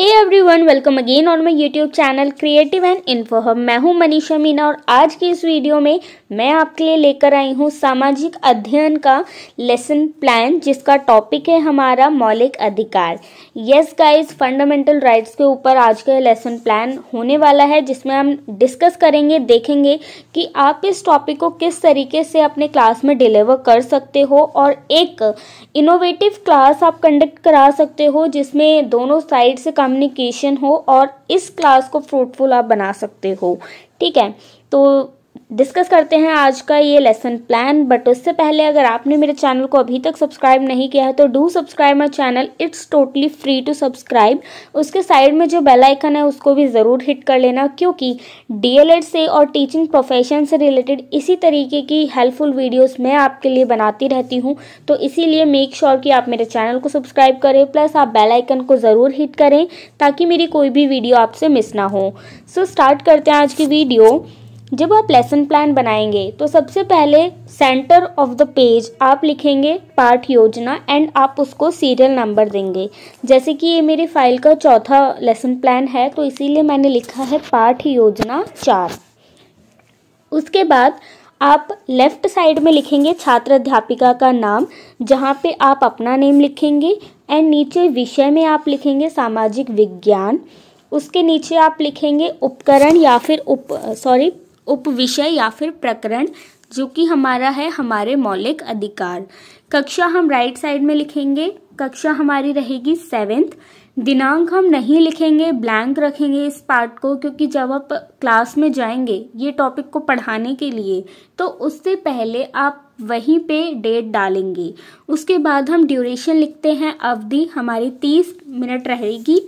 hey everyone welcome again on my YouTube channel creative and info hub मैं हूं मनीषा मीना और आज की इस वीडियो में मैं आपके लिए लेकर आई हूं सामाजिक अध्ययन का लेसन प्लान जिसका टॉपिक है हमारा मौलिक अधिकार यस गाइस फंडामेंटल राइट्स के ऊपर आज का लेसन प्लान होने वाला है जिसमें हम डिस्कस करेंगे देखेंगे कि आप इस टॉपिक को किस तरीके से अपने क्लास में डिलीवर कर सकते हो और एक इनोवेटिव क्लास आप कंडक्ट करा सकते हो जिसमें दोनों साइड से काम कम्युनिकेशन हो और इस क्लास को फ्रूटफुल आप बना सकते हो ठीक है तो डिस्कस करते हैं आज का ये लेसन प्लान बट उससे पहले अगर आपने मेरे चैनल को अभी तक सब्सक्राइब नहीं किया है तो do subscribe my channel it's totally free to subscribe उसके साइड में जो बेल आइकन है उसको भी ज़रूर हिट कर लेना क्योंकि डीएलएड से और टीचिंग प्रोफेशन से रिलेटेड इसी तरीके की हेल्पफुल वीडियोज मैं आपके लिए बनाती रहती हूँ तो इसीलिए मेक श्योर sure कि आप मेरे चैनल को सब्सक्राइब करें प्लस आप बेलाइकन को ज़रूर हिट करें ताकि मेरी कोई भी वीडियो आपसे मिस ना हो सो so, स्टार्ट करते हैं आज की वीडियो जब आप लेसन प्लान बनाएंगे तो सबसे पहले सेंटर ऑफ द पेज आप लिखेंगे पाठ योजना एंड आप उसको सीरियल नंबर देंगे जैसे कि ये मेरी फाइल का चौथा लेसन प्लान है तो इसीलिए मैंने लिखा है पाठ योजना चार उसके बाद आप लेफ़्ट साइड में लिखेंगे छात्र अध्यापिका का नाम जहाँ पे आप अपना नेम लिखेंगे एंड नीचे विषय में आप लिखेंगे सामाजिक विज्ञान उसके नीचे आप लिखेंगे उपकरण या फिर उप सॉरी उप विषय या फिर प्रकरण जो कि हमारा है हमारे मौलिक अधिकार कक्षा हम राइट साइड में लिखेंगे कक्षा हमारी रहेगी सेवेंथ दिनांक हम नहीं लिखेंगे ब्लैंक रखेंगे इस पार्ट को क्योंकि जब आप क्लास में जाएंगे ये टॉपिक को पढ़ाने के लिए तो उससे पहले आप वहीं पे डेट डालेंगे उसके बाद हम ड्यूरेशन लिखते हैं अवधि हमारी तीस मिनट रहेगी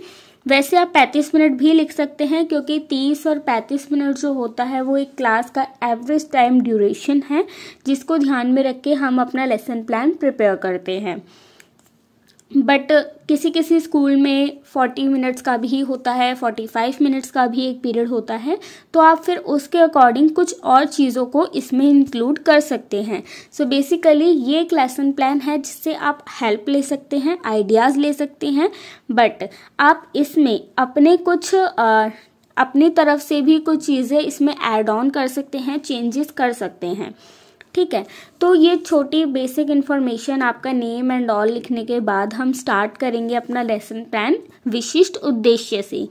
वैसे आप 35 मिनट भी लिख सकते हैं क्योंकि 30 और 35 मिनट जो होता है वो एक क्लास का एवरेज टाइम ड्यूरेशन है जिसको ध्यान में रख के हम अपना लेसन प्लान प्रिपेयर करते हैं बट uh, किसी किसी स्कूल में फोर्टी मिनट्स का भी होता है फोर्टी फाइव मिनट्स का भी एक पीरियड होता है तो आप फिर उसके अकॉर्डिंग कुछ और चीज़ों को इसमें इंक्लूड कर सकते हैं सो so बेसिकली ये एक लेसन प्लान है जिससे आप हेल्प ले सकते हैं आइडियाज़ ले सकते हैं बट आप इसमें अपने कुछ आ, अपनी तरफ से भी कुछ चीज़ें इसमें ऐड ऑन कर सकते हैं चेंजेस कर सकते हैं ठीक है तो ये छोटी बेसिक इन्फॉर्मेशन आपका नेम एंड ऑल लिखने के बाद हम स्टार्ट करेंगे अपना लेसन प्लान विशिष्ट उद्देश्य से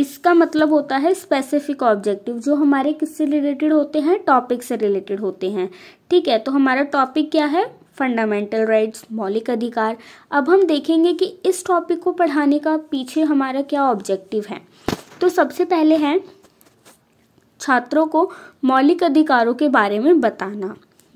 इसका मतलब होता है स्पेसिफिक ऑब्जेक्टिव जो हमारे किससे रिलेटेड होते हैं टॉपिक से रिलेटेड होते हैं ठीक है तो हमारा टॉपिक क्या है फंडामेंटल राइट्स मौलिक अधिकार अब हम देखेंगे कि इस टॉपिक को पढ़ाने का पीछे हमारा क्या ऑब्जेक्टिव है तो सबसे पहले है छात्रों को मौलिक अधिकारों के बारे में बताना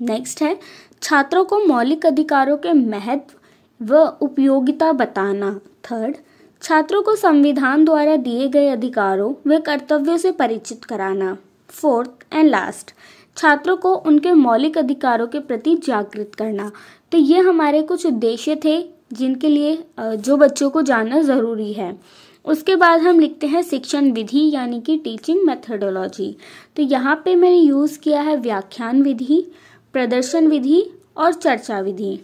नेक्स्ट है छात्रों को मौलिक अधिकारों के महत्व व उपयोगिता बताना थर्ड छात्रों को संविधान द्वारा दिए गए अधिकारों व कर्तव्यों से परिचित कराना फोर्थ एंड लास्ट छात्रों को उनके मौलिक अधिकारों के प्रति जागृत करना तो ये हमारे कुछ उद्देश्य थे जिनके लिए जो बच्चों को जानना ज़रूरी है उसके बाद हम लिखते हैं शिक्षण विधि यानी कि टीचिंग मेथडोलॉजी तो यहाँ पे मैंने यूज़ किया है व्याख्यान विधि प्रदर्शन विधि और चर्चा विधि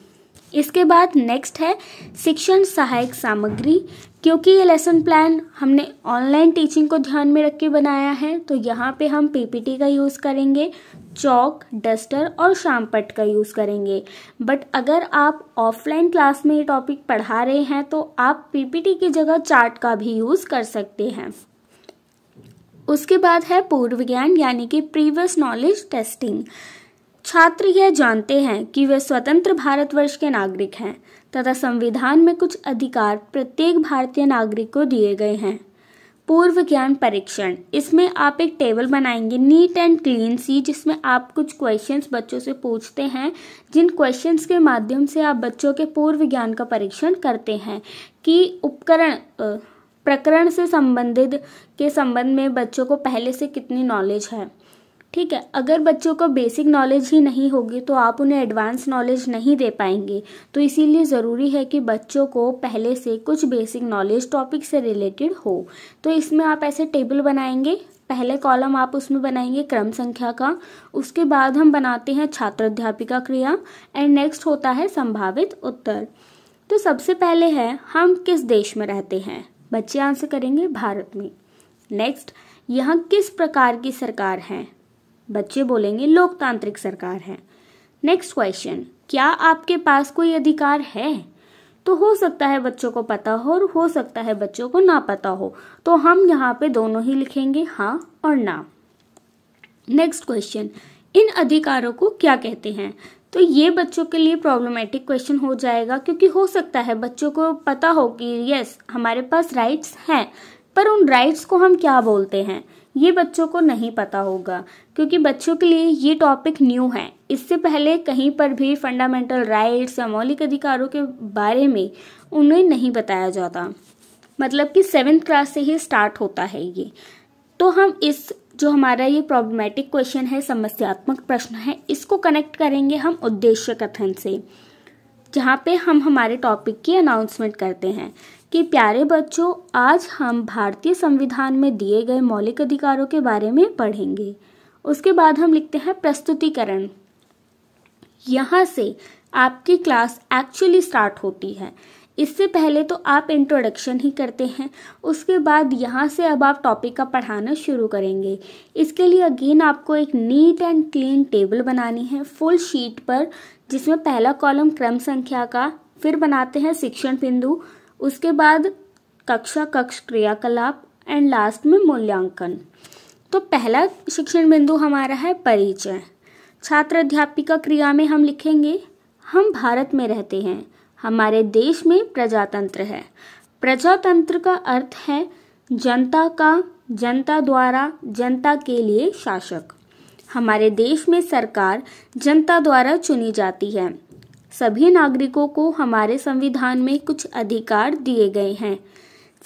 इसके बाद नेक्स्ट है शिक्षण सहायक सामग्री क्योंकि ये लेसन प्लान हमने ऑनलाइन टीचिंग को ध्यान में रख के बनाया है तो यहाँ पे हम पीपीटी का यूज़ करेंगे चौक डस्टर और शामपट का यूज़ करेंगे बट अगर आप ऑफलाइन क्लास में ये टॉपिक पढ़ा रहे हैं तो आप पीपीटी की जगह चार्ट का भी यूज़ कर सकते हैं उसके बाद है पूर्व ज्ञान यानी कि प्रीवियस नॉलेज टेस्टिंग छात्र यह जानते हैं कि वे स्वतंत्र भारतवर्ष के नागरिक हैं तथा संविधान में कुछ अधिकार प्रत्येक भारतीय नागरिक को दिए गए हैं पूर्व ज्ञान परीक्षण इसमें आप एक टेबल बनाएंगे नीट एंड क्लीन सी जिसमें आप कुछ क्वेश्चंस बच्चों से पूछते हैं जिन क्वेश्चंस के माध्यम से आप बच्चों के पूर्व ज्ञान का परीक्षण करते हैं कि उपकरण प्रकरण से संबंधित के संबंध में बच्चों को पहले से कितनी नॉलेज है ठीक है अगर बच्चों को बेसिक नॉलेज ही नहीं होगी तो आप उन्हें एडवांस नॉलेज नहीं दे पाएंगे तो इसीलिए ज़रूरी है कि बच्चों को पहले से कुछ बेसिक नॉलेज टॉपिक से रिलेटेड हो तो इसमें आप ऐसे टेबल बनाएंगे पहले कॉलम आप उसमें बनाएंगे क्रम संख्या का उसके बाद हम बनाते हैं छात्र अध्यापिका क्रिया एंड नेक्स्ट होता है संभावित उत्तर तो सबसे पहले है हम किस देश में रहते हैं बच्चे आंसर करेंगे भारत में नेक्स्ट यहाँ किस प्रकार की सरकार है बच्चे बोलेंगे लोकतांत्रिक सरकार है नेक्स्ट क्वेश्चन क्या आपके पास कोई अधिकार है तो हो सकता है बच्चों को पता हो और हो सकता है बच्चों को ना पता हो तो हम यहाँ पे दोनों ही लिखेंगे हाँ और ना नेक्स्ट क्वेश्चन इन अधिकारों को क्या कहते हैं तो ये बच्चों के लिए प्रॉब्लमेटिक क्वेश्चन हो जाएगा क्योंकि हो सकता है बच्चों को पता हो कि यस हमारे पास राइट्स हैं पर उन राइट्स को हम क्या बोलते हैं ये बच्चों को नहीं पता होगा क्योंकि बच्चों के लिए ये टॉपिक न्यू है इससे पहले कहीं पर भी फंडामेंटल राइट्स या मौलिक अधिकारों के बारे में उन्हें नहीं बताया जाता मतलब कि सेवेंथ क्लास से ही स्टार्ट होता है ये तो हम इस जो हमारा ये प्रॉब्लमेटिक क्वेश्चन है समस्यात्मक प्रश्न है इसको कनेक्ट करेंगे हम उद्देश्य कथन से जहाँ पे हम हमारे टॉपिक की अनाउंसमेंट करते हैं कि प्यारे बच्चों आज हम भारतीय संविधान में दिए गए मौलिक अधिकारों के बारे में पढ़ेंगे उसके बाद हम लिखते हैं प्रस्तुतिकरण यहाँ से आपकी क्लास एक्चुअली स्टार्ट होती है इससे पहले तो आप इंट्रोडक्शन ही करते हैं उसके बाद यहाँ से अब आप टॉपिक का पढ़ाना शुरू करेंगे इसके लिए अगेन आपको एक नीट एंड क्लीन टेबल बनानी है फुल शीट पर जिसमें पहला कॉलम क्रम संख्या का फिर बनाते हैं शिक्षण बिंदु उसके बाद कक्षा कक्ष क्रियाकलाप एंड लास्ट में मूल्यांकन तो पहला शिक्षण बिंदु हमारा है परिचय छात्र अध्यापिका क्रिया में हम लिखेंगे हम भारत में रहते हैं हमारे देश में प्रजातंत्र है प्रजातंत्र का अर्थ है जनता का जनता द्वारा जनता के लिए शासक हमारे देश में सरकार जनता द्वारा चुनी जाती है सभी नागरिकों को हमारे संविधान में कुछ अधिकार दिए गए हैं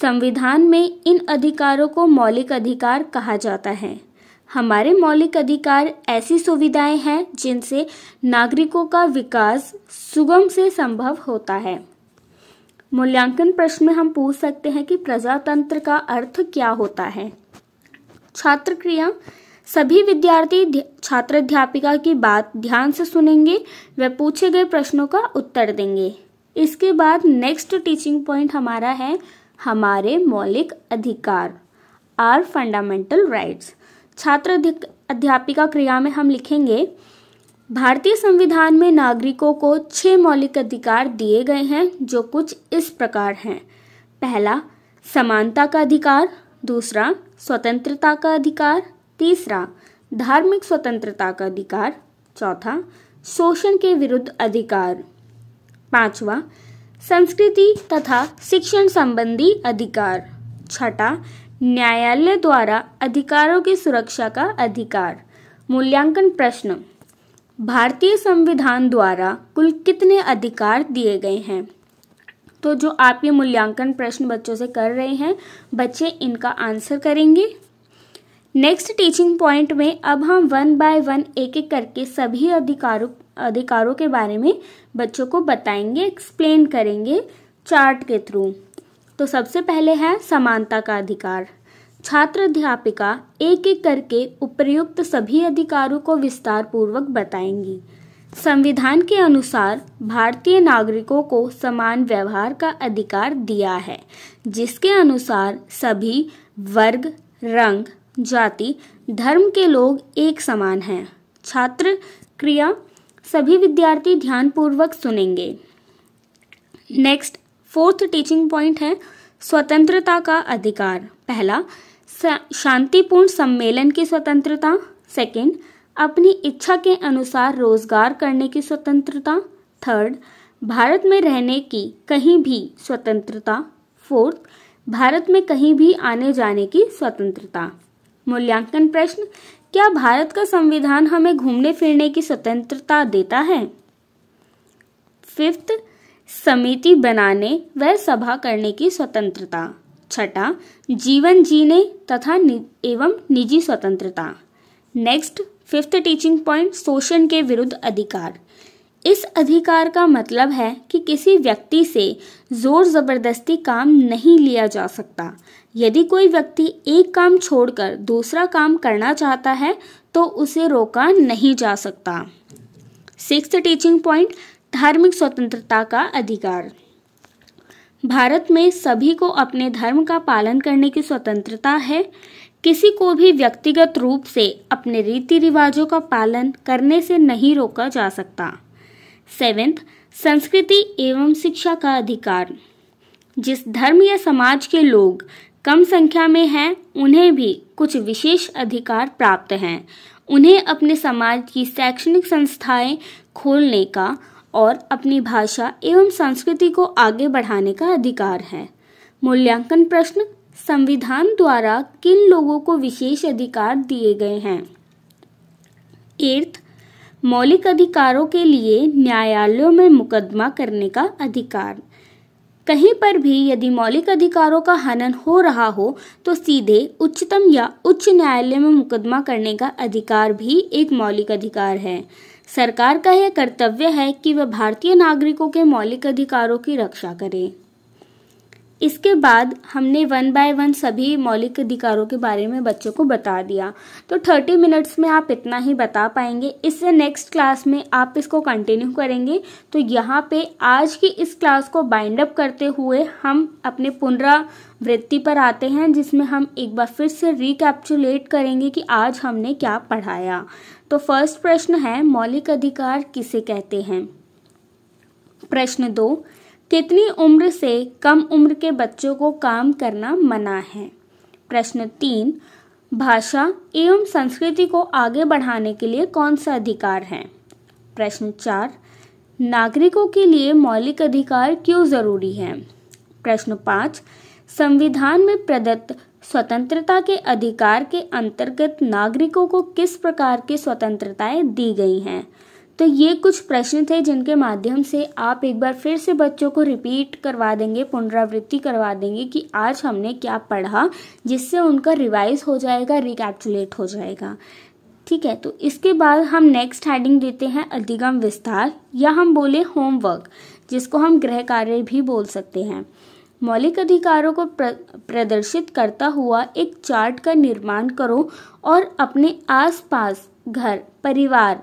संविधान में इन अधिकारों को मौलिक अधिकार कहा जाता है हमारे मौलिक अधिकार ऐसी सुविधाएं हैं जिनसे नागरिकों का विकास सुगम से संभव होता है मूल्यांकन प्रश्न में हम पूछ सकते हैं कि प्रजातंत्र का अर्थ क्या होता है छात्र क्रिया सभी विद्यार्थी छात्र अध्यापिका की बात ध्यान से सुनेंगे व पूछे गए प्रश्नों का उत्तर देंगे इसके बाद नेक्स्ट टीचिंग पॉइंट हमारा है हमारे मौलिक अधिकार आर फंडामेंटल राइट्स छात्र अध्यापिका क्रिया में हम लिखेंगे भारतीय संविधान में नागरिकों को छह मौलिक अधिकार दिए गए हैं जो कुछ इस प्रकार हैं पहला समानता का अधिकार दूसरा स्वतंत्रता का अधिकार तीसरा धार्मिक स्वतंत्रता का अधिकार चौथा शोषण के विरुद्ध अधिकार पांचवा संस्कृति तथा शिक्षण संबंधी अधिकार छठा न्यायालय द्वारा अधिकारों की सुरक्षा का अधिकार मूल्यांकन प्रश्न भारतीय संविधान द्वारा कुल कितने अधिकार दिए गए हैं तो जो आप ये मूल्यांकन प्रश्न बच्चों से कर रहे हैं बच्चे इनका आंसर करेंगे नेक्स्ट टीचिंग पॉइंट में अब हम वन बाय वन एक एक करके सभी अधिकारों अधिकारों के बारे में बच्चों को बताएंगे एक्सप्लेन करेंगे चार्ट के थ्रू तो सबसे पहले है समानता का अधिकार छात्र अध्यापिका एक एक करके उपयुक्त सभी अधिकारों को विस्तार पूर्वक बताएंगी संविधान के अनुसार भारतीय नागरिकों को समान व्यवहार का अधिकार दिया है जिसके अनुसार सभी वर्ग रंग जाति धर्म के लोग एक समान हैं छात्र क्रिया सभी विद्यार्थी ध्यानपूर्वक सुनेंगे नेक्स्ट फोर्थ टीचिंग पॉइंट है स्वतंत्रता का अधिकार पहला शांतिपूर्ण सम्मेलन की स्वतंत्रता सेकंड अपनी इच्छा के अनुसार रोजगार करने की स्वतंत्रता थर्ड भारत में रहने की कहीं भी स्वतंत्रता फोर्थ भारत में कहीं भी आने जाने की स्वतंत्रता मूल्यांकन प्रश्न क्या भारत का संविधान हमें घूमने फिरने की स्वतंत्रता देता है फिफ्थ समिति बनाने व सभा करने की स्वतंत्रता छठा जीवन जीने तथा नि, एवं निजी स्वतंत्रता नेक्स्ट फिफ्थ टीचिंग पॉइंट शोषण के विरुद्ध अधिकार इस अधिकार का मतलब है कि किसी व्यक्ति से जोर ज़बरदस्ती काम नहीं लिया जा सकता यदि कोई व्यक्ति एक काम छोड़कर दूसरा काम करना चाहता है तो उसे रोका नहीं जा सकता सिक्स टीचिंग पॉइंट धार्मिक स्वतंत्रता का अधिकार भारत में सभी को अपने धर्म का पालन करने की स्वतंत्रता है किसी को भी व्यक्तिगत रूप से अपने रीति रिवाजों का पालन करने से नहीं रोका जा सकता सेवेंथ संस्कृति एवं शिक्षा का अधिकार जिस धर्म या समाज के लोग कम संख्या में हैं उन्हें भी कुछ विशेष अधिकार प्राप्त हैं उन्हें अपने समाज की शैक्षणिक संस्थाएं खोलने का और अपनी भाषा एवं संस्कृति को आगे बढ़ाने का अधिकार है मूल्यांकन प्रश्न संविधान द्वारा किन लोगों को विशेष अधिकार दिए गए हैं एर्थ मौलिक अधिकारों के लिए न्यायालयों में मुकदमा करने का अधिकार कहीं पर भी यदि मौलिक अधिकारों का हनन हो रहा हो तो सीधे उच्चतम या उच्च न्यायालय में मुकदमा करने का अधिकार भी एक मौलिक अधिकार है सरकार का यह कर्तव्य है कि वह भारतीय नागरिकों के मौलिक अधिकारों की रक्षा करे इसके बाद हमने वन बाय वन सभी मौलिक अधिकारों के बारे में बच्चों को बता दिया तो थर्टी मिनट्स में आप इतना ही बता पाएंगे इससे नेक्स्ट क्लास में आप इसको कंटिन्यू करेंगे तो यहाँ पे आज की इस क्लास को बाइंड अप करते हुए हम अपने पुनरावृत्ति पर आते हैं जिसमें हम एक बार फिर से रिकैप्चुलेट करेंगे कि आज हमने क्या पढ़ाया तो फर्स्ट प्रश्न है मौलिक अधिकार किसे कहते हैं प्रश्न दो कितनी उम्र से कम उम्र के बच्चों को काम करना मना है प्रश्न तीन भाषा एवं संस्कृति को आगे बढ़ाने के लिए कौन सा अधिकार है प्रश्न चार नागरिकों के लिए मौलिक अधिकार क्यों जरूरी है प्रश्न पाँच संविधान में प्रदत्त स्वतंत्रता के अधिकार के अंतर्गत नागरिकों को किस प्रकार की स्वतंत्रताएं दी गई हैं तो ये कुछ प्रश्न थे जिनके माध्यम से आप एक बार फिर से बच्चों को रिपीट करवा देंगे पुनरावृत्ति करवा देंगे कि आज हमने क्या पढ़ा जिससे उनका रिवाइज हो जाएगा रिकैप्चुलेट हो जाएगा ठीक है तो इसके बाद हम नेक्स्ट हेडिंग देते हैं अधिगम विस्तार या हम बोले होमवर्क जिसको हम गृह कार्य भी बोल सकते हैं मौलिक अधिकारों को प्र, प्रदर्शित करता हुआ एक चार्ट का निर्माण करो और अपने आसपास घर परिवार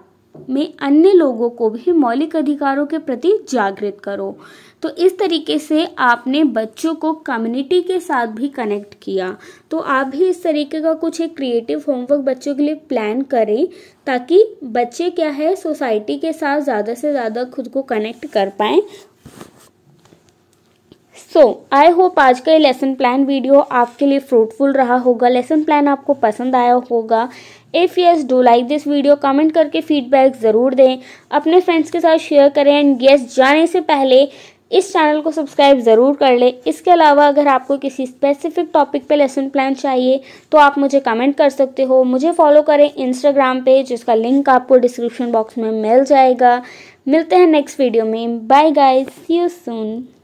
में अन्य लोगों को भी मौलिक अधिकारों के प्रति जागृत करो तो इस तरीके से आपने बच्चों को कम्युनिटी के साथ भी कनेक्ट किया तो आप भी इस तरीके का कुछ एक क्रिएटिव होमवर्क बच्चों के लिए प्लान करें ताकि बच्चे क्या है सोसाइटी के साथ ज़्यादा से ज़्यादा खुद को कनेक्ट कर पाएँ सो आई होप आज का ये लेसन प्लान वीडियो आपके लिए फ्रूटफुल रहा होगा लेसन प्लान आपको पसंद आया होगा if yes do like this video comment करके फीडबैक ज़रूर दें अपने फ्रेंड्स के साथ शेयर करें एंड येस जाने से पहले इस चैनल को सब्सक्राइब ज़रूर कर लें इसके अलावा अगर आपको किसी स्पेसिफिक टॉपिक पे लेसन प्लान चाहिए तो आप मुझे कमेंट कर सकते हो मुझे फॉलो करें इंस्टाग्राम पे जिसका लिंक आपको डिस्क्रिप्शन बॉक्स में मिल जाएगा मिलते हैं नेक्स्ट वीडियो में bye guys see you soon